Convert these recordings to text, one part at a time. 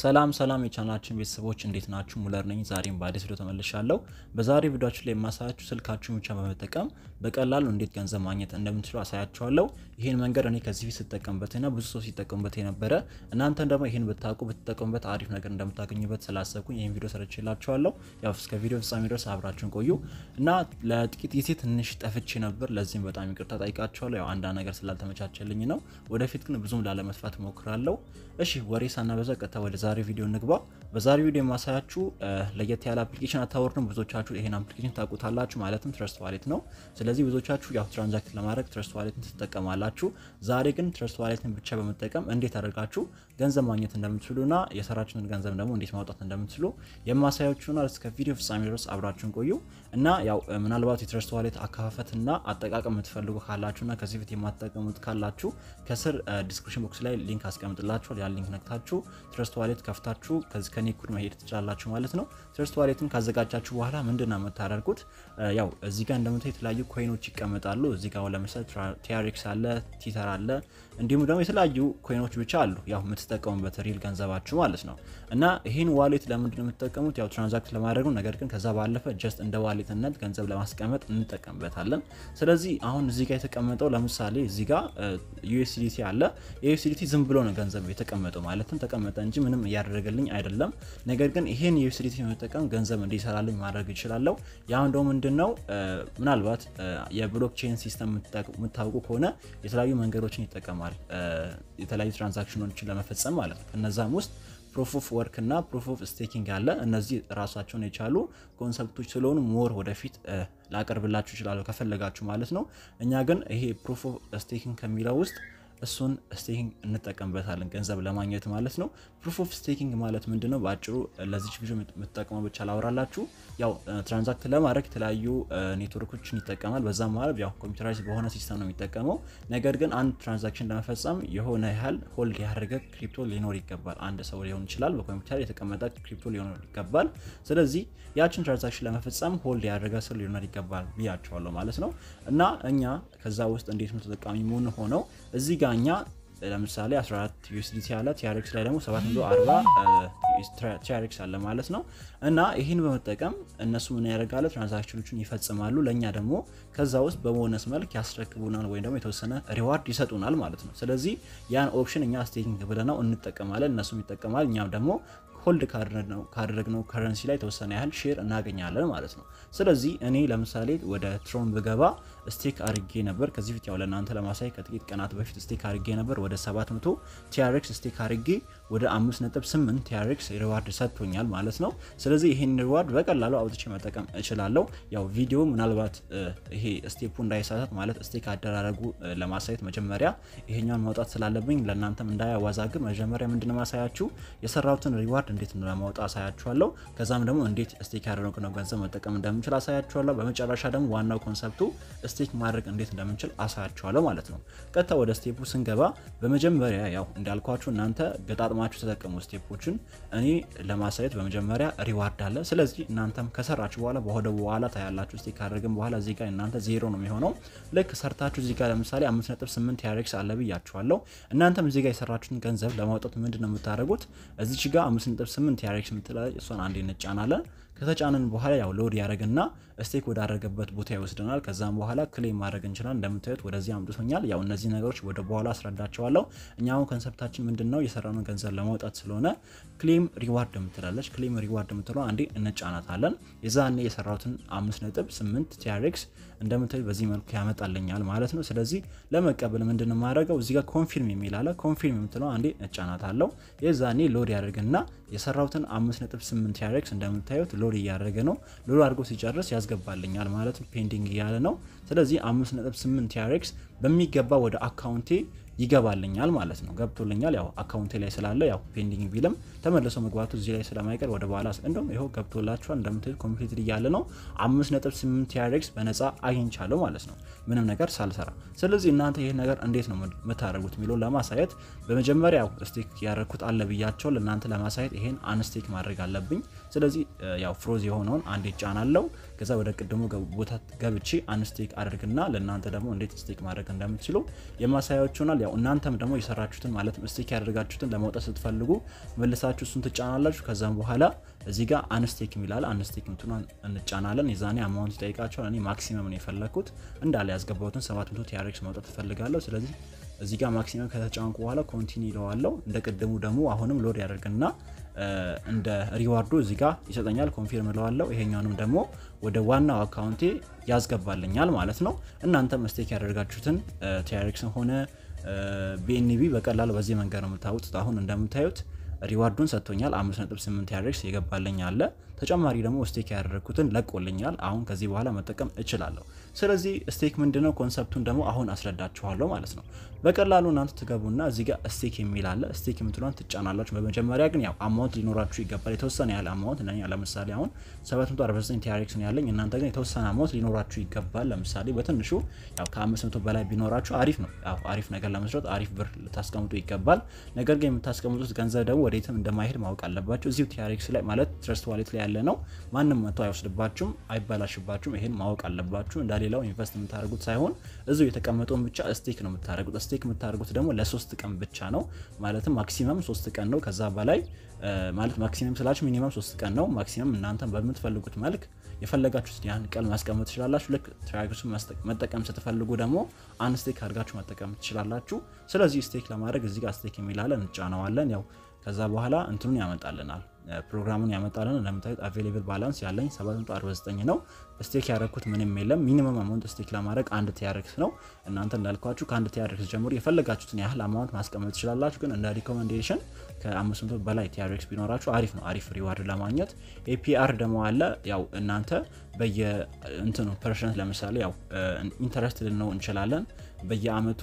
ሰላም ሰላም የቻናችን ቤተሰቦች እንዴት ናችሁ? ሙለር ነኝ። ዛሬም በአዲስ ቪዲዮ ተመልሻለሁ። በዛሬ ቪዲዮችን ላይ የማሳያችሁ ስልካችሁን ብቻ በመጠቀም በቀላሉ እንዴት ገንዘብ ማግኘት እንደምትችሉ አሳያችኋለሁ። ይህን መንገድ እኔ ከዚህ ፊት ስጠቀምበትና ብዙ ሰው ሲጠቀሙበት የነበረ እናንተን ደግሞ ይህን ብታውቁ ብትጠቀሙበት አሪፍ ነገር እንደምታገኙበት ስላሰብኩኝ ይህን ቪዲዮ ሰርቼላችኋለሁ። ያው እስከ ቪዲዮ ፍጻሜ ድረስ አብራችሁን ቆዩ እና ለጥቂት ጊዜ ትንሽ ጠፍቼ ነበር። ለዚህም በጣም ይቅርታ ጠይቃችኋለሁ። ያው አንዳንድ ነገር ስላልተመቻቸልኝ ነው። ወደፊት ግን ብዙም ላለመስፋት እሞክራለሁ። እሺ ወሬ ሳናበዛ ቀጥታ ወደ ዛሬ ቪዲዮ እንግባ። በዛሬ ቪዲዮ የማሳያችሁ ለየት ያለ አፕሊኬሽን አታወርድም። ብዙዎቻችሁ ይሄን አፕሊኬሽን ታውቁታላችሁ፣ ማለትም ትረስት ዋሌት ነው። ስለዚህ ብዙዎቻችሁ ያው ትራንዛክት ለማድረግ ትረስት ዋሌት ትጠቀማላችሁ። ዛሬ ግን ትረስት ዋሌትን ብቻ በመጠቀም እንዴት አድርጋችሁ ገንዘብ ማግኘት እንደምትችሉና የሰራችሁትን ገንዘብ ደግሞ እንዴት ማውጣት እንደምትችሉ የማሳያችሁና እስከ ቪዲዮ ፍጻሜ ድረስ አብራችሁን ቆዩ። እና ያው ምናልባት የትረስት ዋሌት አከፋፈትና አጠቃቀም የምትፈልጉ እና ከዚህ በፊት የማትጠቀሙት ካላችሁ ከስር ዲስክሪፕሽን ቦክስ ላይ ሊንክ አስቀምጥላችኋል። ያ ሊንክ ነክታችሁ ትረስት ዋሌት ከፍታችሁ ከዚህ ከኔ ኩድ መሄድ ትችላላችሁ ማለት ነው። ትረስት ዋሌትን ካዘጋጃችሁ በኋላ ምንድን ነው የምታደርጉት? ያው እዚህ ጋር እንደምታ የተለያዩ ኮይኖች ይቀመጣሉ። እዚህ ጋር ለምሳሌ ቲያሪክስ አለ፣ ቲተር አለ፣ እንዲሁም ደግሞ የተለያዩ ኮይኖች ብቻ አሉ። ያው የምትጠቀሙበት ሪል ገንዘባችሁ ማለት ነው። እና ይህን ዋሌት ለምንድን ነው የምትጠቀሙት? ያው ትራንዛክት ለማድረግ ነገር ግን ከዛ ባለፈ ጀስት እንደ ዋሌት ዋሌትነት ገንዘብ ለማስቀመጥ እንጠቀምበታለን። ስለዚህ አሁን እዚህ ጋር የተቀመጠው ለምሳሌ እዚህ ጋር ዩኤስዲቲ አለ። የዩኤስዲቲ ዝም ብሎ ነው ገንዘብ የተቀመጠው ማለትም ተቀመጠ እንጂ ምንም እያደረገልኝ አይደለም። ነገር ግን ይሄን ዩኤስዲቲ በመጠቀም ገንዘብ እንዲሰራልኝ ማድረግ ይችላለው ያው እንደው ምንድን ነው ምናልባት የብሎክቼን ሲስተም የምታውቁ ከሆነ የተለያዩ መንገዶችን ይጠቀማል የተለያዩ ትራንዛክሽኖችን ለመፈጸም ማለት ነው። እነዛም ውስጥ ፕሩፍ ኦፍ ወርክ እና ፕሩፍ ኦፍ ስቴኪንግ አለ። እነዚህ ራሳቸውን የቻሉ ኮንሰፕቶች ስለሆኑ ሞር ወደፊት ላቀርብላችሁ ይችላለሁ ከፈለጋችሁ ማለት ነው። እኛ ግን ይሄ ፕሩፍ ኦፍ ስቴኪንግ ከሚለው ውስጥ እሱን ስቴኪንግ እንጠቀምበታለን ገንዘብ ለማግኘት ማለት ነው። ፕሩፍ ኦፍ ስቴኪንግ ማለት ምንድን ነው? በአጭሩ ለዚች ቪዲዮ የምትጠቀመው ብቻ ላውራላችሁ። ያው ትራንዛክት ለማድረግ የተለያዩ ኔትወርኮችን ይጠቀማል። በዛም ማለት ያው ኮምፒውተራይዝ በሆነ ሲስተም ነው የሚጠቀመው። ነገር ግን አንድ ትራንዛክሽን ለመፈጸም የሆነ ያህል ሆልድ ያደረገ ክሪፕቶ ሊኖር ይገባል። አንድ ሰው ሊሆን ይችላል፣ በኮምፒውተር የተቀመጠ ክሪፕቶ ሊኖር ይገባል። ስለዚህ ያችን ትራንዛክሽን ለመፈጸም ሆልድ ያደረገ ሰው ሊኖር ይገባል ብያቸዋለሁ ማለት ነው። እና እኛ ከዛ ውስጥ እንዴት ነው ተጠቃሚ ምን ሆነው እዚህ ጋር ጋር እኛ ለምሳሌ 14 ዩኤስዲቲ ያለ ቲያሬክስ ላይ ደግሞ 740 ቲያሬክስ አለ ማለት ነው። እና ይህን በመጠቀም እነሱ ምን ያደርጋለ ትራንዛክሽኖችን ይፈጽማሉ። ለእኛ ደግሞ ከዛ ውስጥ በቦነስ መልክ ያስረክቡናል ወይም ደግሞ የተወሰነ ሪዋርድ ይሰጡናል ማለት ነው። ስለዚህ ያን ኦፕሽን እኛ ስቴኪንግ ብለነው እንጠቀማለን፣ እነሱም ይጠቀማል። እኛም ደግሞ ሆልድ ካደረግነው ከረንሲ ላይ የተወሰነ ያህል ሼር እናገኛለን ማለት ነው። ስለዚህ እኔ ለምሳሌ ወደ ትሮን ብገባ ስቴክ አርጌ ነበር። ከዚህ ፊት ያው ለእናንተ ለማሳይ ከጥቂት ቀናት በፊት ስቴክ አርጌ ነበር። ወደ 700 ቲያሪክስ ስቴክ አርጌ ወደ 5.8 ቲያሪክስ ሪዋርድ ሰጥቶኛል ማለት ነው። ስለዚህ ይህን ሪዋርድ በቀላሉ አውጥቼ መጠቀም እችላለሁ። ያው ቪዲዮ ምናልባት ይሄ ስቴፑ እንዳይሳሳት ማለት ስቴክ አደራረጉ ለማሳየት መጀመሪያ ይሄኛውን ማውጣት ስላለብኝ ለእናንተም እንዳያዋዛግብ መጀመሪያ ምንድን ማሳያችሁ የሰራሁትን ሪዋርድ እንዴት ለማውጣት አሳያችኋለሁ። ከዛም ደግሞ እንዴት ስቴክ ያደረጉ ነው ገንዘብ መጠቀም እንደምችል አሳያችኋለሁ። በመጨረሻ ደግሞ ዋናው ኮንሰፕቱ ስቴክ ማድረግ እንዴት እንደምንችል አሳያችኋለሁ ማለት ነው። ቀጥታ ወደ ስቴፑ ስንገባ በመጀመሪያ ያው እንዳልኳችሁ እናንተ ገጣጥማችሁ ተጠቀሙ ስቴፖችን። እኔ ለማሳየት በመጀመሪያ ሪዋርድ አለ። ስለዚህ እናንተም ከሰራችሁ በኋላ በሆደ በኋላ ታያላችሁ። ስቴክ ካደረግን በኋላ እዚህ ጋር እናንተ ዜሮ ነው የሚሆነው። ልክ ሰርታችሁ እዚህ ጋር ለምሳሌ 5.8 ያሬክስ አለ ብያችኋለሁ። እናንተም እዚህ ጋር የሰራችሁን ገንዘብ ለማውጣት ምንድን ነው የምታደርጉት? እዚች ጋር 5.8 ያሬክስ የምትላ እሷን አንዴ እንጫናለን። ከተጫንን በኋላ ያው ሎድ ያደረግና ስቴክ ወዳደረገበት ቦታ ይወስደናል። ከዛም በኋላ ክሌም ማድረግ እንችላል። እንደምታዩት ወደዚህ አምጥቶኛል። ያው እነዚህ ነገሮች ወደ በኋላ አስረዳቸዋለሁ። እኛ አሁን ኮንሰፕታችን ምንድን ነው? የሰራነው ገንዘብ ለማውጣት ስለሆነ ክሌም ሪዋርድ የምትላለች። ክሌም ሪዋርድ የምትለው አንዴ እንጫናታለን። የዛኔ የሰራሁትን አምስት ነጥብ ስምንት ቲያሪክስ እንደምታዩት በዚህ መልኩ ያመጣልኛል ማለት ነው። ስለዚህ ለመቀበል ምንድን ማድረገው እዚጋ ኮንፊርም የሚል አለ። ኮንፊርም የምትለው አንዴ እጫናታለሁ። የዛኔ ሎድ ያደርግና የሰራሁትን አምስት ነጥብ ስምንት ቲያሪክስ እንደምታዩት ሎድ እያደረገ ነው። ሎድ አድርጎ ሲጨርስ ያስገባልኛል ማለት ፔንዲንግ እያለ ነው። ስለዚህ 5.8 ቲአርኤክስ በሚገባ ወደ አካውንቴ ይገባልኛል ማለት ነው። ገብቶልኛል ያው አካውንቴ ላይ ስላለ ያው ፔንዲንግ ቢልም ተመልሶ መግባቱ እዚህ ላይ ስለማይቀር ወደ በኋላ እንደውም ይኸው ገብቶላችኋል። እንደምትሄድ ኮምፕሊት እያለ ነው። አምስት ነጥብ በነፃ አግኝቻለሁ ማለት ነው ምንም ነገር ሳልሰራ። ስለዚህ እናንተ ይህ ነገር እንዴት ነው የምታደርጉት የሚለውን ለማሳየት በመጀመሪያ ስቲክ ያደረግኩት አለ ብያቸው ለእናንተ ለማሳየት ይሄን አንስቲክ ማድረግ አለብኝ። ስለዚህ ያው ፍሮዝ የሆነውን አንዴ ጫናለው። ከዛ ወደ ቅድሙ ቦታ ገብቼ አንስቲክ አድርግና ለእናንተ ደግሞ እንዴት ስቲክ ማድረግ እንደምትችሉ የማሳያችሁናል። ያው እናንተም ደግሞ የሰራችሁትን ማለት ስቴክ ያደርጋችሁትን ለማውጣት ስትፈልጉ መልሳችሁ እሱን ትጫናላችሁ። ከዛም በኋላ እዚህ ጋር አንስቴክ የሚላል አንስቴክ ምቱን እንጫናለን። የዛኔ አማውንት ይጠይቃቸዋል። እኔ ማክሲመም ነው የፈለግኩት እንዳለ ያስገባሁትን 700 ቲአርክስ ማውጣት እፈልጋለሁ። ስለዚህ እዚህ ጋር ማክሲመም ከተጫንኩ በኋላ ኮንቲኒ ይለዋለው። እንደ ቅድሙ ደግሞ አሁንም ሎድ ያደርግና እንደ ሪዋርዱ እዚህ ጋር ይሰጠኛል። ኮንፊርም እለዋለሁ። ይሄኛውንም ደግሞ ወደ ዋናው አካውንቴ ያስገባልኛል ማለት ነው። እናንተ መስቴክ ያደርጋችሁትን ቲአርክስን ሆነ ቢኤንቢ በቀላሉ በዚህ መንገድ ነው የምታወጡት። አሁን እንደምታዩት ሪዋርዱን ሰጥቶኛል። 5.8 ያደርግስ የገባልኝ አለ ተጨማሪ ደግሞ ስቴክ ያደረግኩትን ለቆልኛል። አሁን ከዚህ በኋላ መጠቀም እችላለሁ። ስለዚህ ስቴክ ምንድነው ኮንሰፕቱን ደግሞ አሁን አስረዳችኋለሁ ማለት ነው። በቀላሉ እናንተ ትገቡና እዚህ ጋር ስቴክ የሚል አለ። ስቴክ የምትሏን ትጫናላችሁ። በመጀመሪያ ግን ያው አማውንት ሊኖራችሁ ይገባል። የተወሰነ ያለ አማውንት እ ለምሳሌ አሁን 749 ቲአርኤክስ ያለኝ። እናንተ ግን የተወሰነ አማውንት ሊኖራችሁ ይገባል። ለምሳሌ በትንሹ ያው ከ500 በላይ ቢኖራችሁ አሪፍ ነው። ያው አሪፍ ነገር ለመስራት አሪፍ ብር ልታስቀምጡ ይገባል። ነገር ግን የምታስቀምጡት ገንዘብ ደግሞ ወዴትም እንደማይሄድ ማወቅ አለባቸው። እዚሁ ቲአርኤክስ ላይ ማለት ትረስት ዋሌት ላይ ያለ ነው። ማንም መጥቶ አይወስድባችሁም፣ አይባላሽባችሁም። ይሄን ማወቅ አለባችሁ። እንደሌላው ኢንቨስት የምታደርጉት ሳይሆን እዙ የተቀመጠውን ብቻ ስቴክ ነው የምታደርጉት። ስቴክ የምታደርጉት ደግሞ ለሶስት ቀን ብቻ ነው። ማለትም ማክሲመም ሶስት ቀን ነው። ከዛ በላይ ማለት ማክሲመም ስላችሁ ሚኒመም ሶስት ቀን ነው። ማክሲመም እናንተ በምትፈልጉት መልክ የፈለጋችሁት ያን ቀን ማስቀመጥ ትችላላችሁ። ልክ ትራክሱን መጠቀም ስትፈልጉ ደግሞ አንድ ስቴክ አድርጋችሁ መጠቀም ትችላላችሁ። ስለዚህ ስቴክ ለማድረግ እዚህ ጋር ስቴክ የሚላለን እንጫነዋለን። ያው ከዛ በኋላ እንትኑን ያመጣልናል። ፕሮግራሙን ያመጣልን እንደምታዩት አቬሌብል ባላንስ ያለኝ 749 ነው። ስቴክ ያደረግኩት ምንም የለም። ሚኒመም አማውንት ስቴክ ለማድረግ አንድ ቲያርክስ ነው። እናንተ እንዳልኳችሁ ከአንድ ቲያርክስ ጀምሮ የፈለጋችሁትን ያህል አማውንት ማስቀመጥ ትችላላችሁ። ግን እንደ ሪኮመንዴሽን ከ500 በላይ ቲያርክስ ቢኖራችሁ አሪፍ ነው፣ አሪፍ ሪዋርድ ለማግኘት። ኤፒአር ደግሞ አለ። ያው እናንተ በየእንትኑ ፐርሰንት ለምሳሌ ያው ኢንተረስት ልንነው እንችላለን በየአመቱ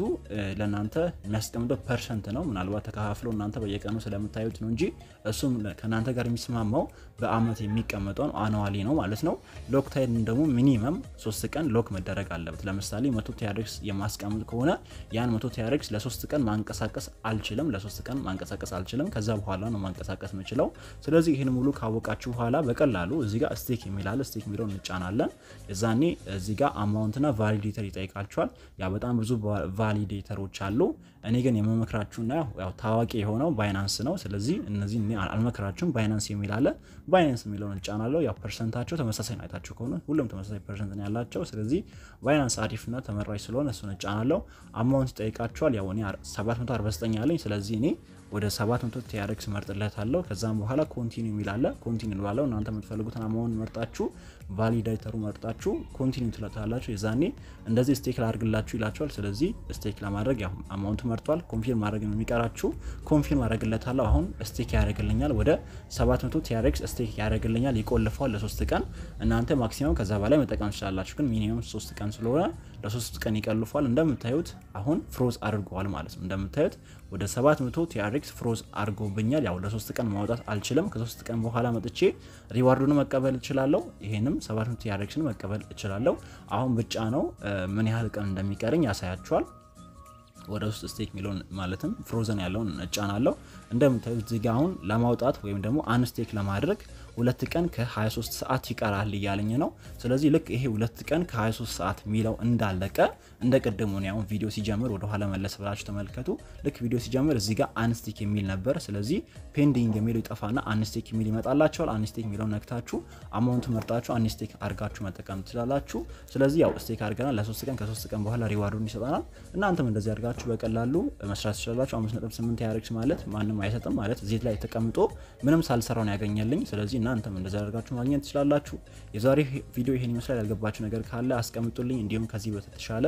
ለእናንተ የሚያስቀምጠው ፐርሰንት ነው። ምናልባት ተከፋፍለው እናንተ በየቀኑ ስለምታዩት ነው እንጂ እሱም ከእናንተ ጋር የሚስማማው በአመት የሚቀመጠውን አነዋሊ ነው ማለት ነው። ሎክ ታይድን ደግሞ ሚኒመም ሶስት ቀን ሎክ መደረግ አለበት። ለምሳሌ መቶ ቲያሬክስ የማስቀምጥ ከሆነ ያን መቶ ቲያሪክስ ለሶስት ቀን ማንቀሳቀስ አልችልም፣ ለሶስት ቀን ማንቀሳቀስ አልችልም። ከዛ በኋላ ነው ማንቀሳቀስ የምችለው። ስለዚህ ይህን ሙሉ ካወቃችሁ በኋላ በቀላሉ እዚ ጋር ስቴክ የሚላለ ስቴክ የሚለውን እንጫናለን። የዛኔ እዚ ጋር አማውንትና ቫሊዴተር ይጠይቃችኋል። ያ በጣም ብዙ ቫሊዴተሮች አሉ። እኔ ግን የመመክራችሁና ያው ታዋቂ የሆነው ባይናንስ ነው። ስለዚህ እነዚህ አልመክራችሁም። ባይናንስ የሚላለ ባይናንስ የሚለውን እጫናለሁ። ያው ፐርሰንታቸው ተመሳሳይ ነው። አይታችሁ ከሆነ ሁሉም ተመሳሳይ ፐርሰንት ነው ያላቸው። ስለዚህ ባይናንስ አሪፍና ተመራጭ ስለሆነ እሱን እጫናለሁ። አማውንት ይጠይቃቸዋል። ያው እኔ 749 ያለኝ ስለዚህ እኔ ወደ 700 ቲአርክስ መርጥለታለሁ። ከዛም በኋላ ኮንቲኒ የሚላለ ኮንቲኒ ባለው እናንተ የምትፈልጉትን አማውን መርጣችሁ ቫሊዳይተሩ መርጣችሁ ኮንቲኒ ትለታላችሁ። የዛኔ እንደዚህ ስቴክ ላድርግላችሁ ይላችኋል። ስለዚህ ስቴክ ለማድረግ ያው አማውንት መርጧል። ኮንፊርም ማድረግ ነው የሚቀራችሁ። ኮንፊርም አደርግለታለሁ። አሁን ስቴክ ያደርግልኛል። ወደ 700 ቲአርክስ ስቴክ ያደርግልኛል። ይቆልፈዋል ለሶስት ቀን። እናንተ ማክሲማም ከዛ በላይ መጠቀም ትችላላችሁ፣ ግን ሚኒመም ሶስት ቀን ስለሆነ ለሶስት ቀን ይቀልፏል። እንደምታዩት አሁን ፍሮዝ አድርገዋል ማለት ነው። እንደምታዩት ወደ 700 ቲአርክስ ፍሮዝ አድርጎብኛል። ያው ለሶስት ቀን ማውጣት አልችልም። ከሶስት ቀን በኋላ መጥቼ ሪዋርዱን መቀበል እችላለሁ። ይሄንም 700 ቲአርክስን መቀበል እችላለሁ። አሁን ብቻ ነው ምን ያህል ቀን እንደሚቀረኝ ያሳያችኋል። ወደ ውስጥ ስቴክ የሚለውን ማለትም ፍሮዘን ያለውን እጫናለሁ። እንደምታዩ ዚጋ አሁን ለማውጣት ወይም ደግሞ አንስቴክ ለማድረግ ሁለት ቀን ከ23 ሰዓት ይቀራል እያለኝ ነው። ስለዚህ ልክ ይሄ ሁለት ቀን ከ23 ሰዓት የሚለው እንዳለቀ እንደ ቅድሙ ነው። አሁን ቪዲዮ ሲጀምር ወደኋላ መለስ ብላችሁ ተመልከቱ። ልክ ቪዲዮ ሲጀምር እዚህ ጋር አንስቴክ የሚል ነበር። ስለዚህ ፔንዲንግ የሚለው ይጠፋና አንስቴክ የሚል ይመጣላችኋል። አንስቴክ የሚለው ነክታችሁ አማውንት መርጣችሁ አንስቴክ አድርጋችሁ መጠቀም ትችላላችሁ። ስለዚህ ያው ስቴክ አድርገናል ለሶስት ቀን ከሶስት ቀን በኋላ ሪዋርዱን ይሰጠናል። እናንተም እንደዚህ አርጋ ብላችሁ በቀላሉ መስራት ትችላላችሁ። አምስት ነጥብ ስምንት ያደርግሽ ማለት ማንም አይሰጥም ማለት ዜት ላይ ተቀምጦ ምንም ሳልሰራውን ያገኘልኝ። ስለዚህ እናንተም እንደዚ ያደርጋችሁ ማግኘት ትችላላችሁ። የዛሬ ቪዲዮ ይሄን ይመስላል። ያልገባችሁ ነገር ካለ አስቀምጡልኝ። እንዲሁም ከዚህ በተሻለ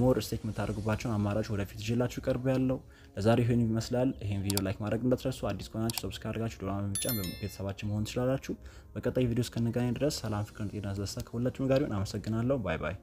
ሞር ስቴክ የምታደርጉባቸውን አማራጭ ወደፊት ይዤላችሁ ቀርብ ያለው ለዛሬ ይሄን ይመስላል። ይሄን ቪዲዮ ላይክ ማድረግ እንዳትረሱ። አዲስ ከሆናችሁ ሰብስክራይብ አድርጋችሁ ዶላ በመጫን ቤተሰባችን መሆን ትችላላችሁ። በቀጣይ ቪዲዮ እስክንገናኝ ድረስ ሰላም፣ ፍቅር፣ ጤና፣ ደስታ ከሁላችሁም ጋር ይሁን። አመሰግናለሁ። ባይ ባይ።